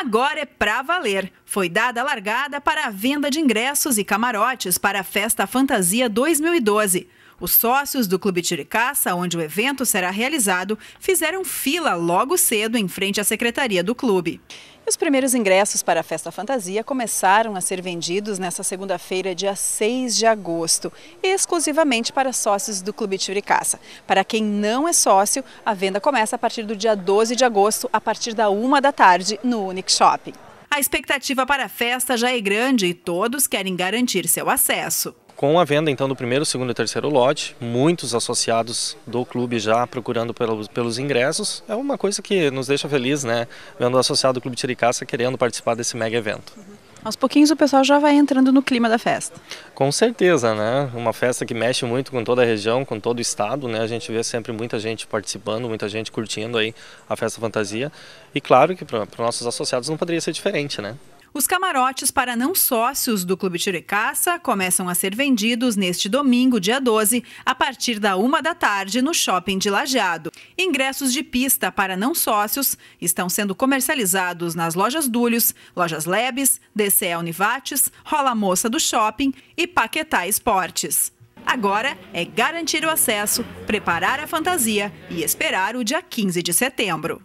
Agora é pra valer. Foi dada a largada para a venda de ingressos e camarotes para a Festa Fantasia 2012. Os sócios do Clube Tiricaça, onde o evento será realizado, fizeram fila logo cedo em frente à secretaria do clube. Os primeiros ingressos para a Festa Fantasia começaram a ser vendidos nesta segunda-feira, dia 6 de agosto, exclusivamente para sócios do Clube Tiricaça. Para quem não é sócio, a venda começa a partir do dia 12 de agosto, a partir da 1 da tarde, no Unix Shopping. A expectativa para a festa já é grande e todos querem garantir seu acesso. Com a venda então do primeiro, segundo e terceiro lote, muitos associados do clube já procurando pelos, pelos ingressos, é uma coisa que nos deixa feliz, né? Vendo o associado do Clube Tiricaça querendo participar desse mega evento. Aos pouquinhos o pessoal já vai entrando no clima da festa. Com certeza, né? Uma festa que mexe muito com toda a região, com todo o estado, né? A gente vê sempre muita gente participando, muita gente curtindo aí a festa fantasia. E claro que para nossos associados não poderia ser diferente, né? Os camarotes para não sócios do Clube Caça começam a ser vendidos neste domingo, dia 12, a partir da uma da tarde no shopping de Lajeado. Ingressos de pista para não sócios estão sendo comercializados nas lojas Dúlios, lojas Lebes, DCE Univates, Rola Moça do Shopping e Paquetá Esportes. Agora é garantir o acesso, preparar a fantasia e esperar o dia 15 de setembro.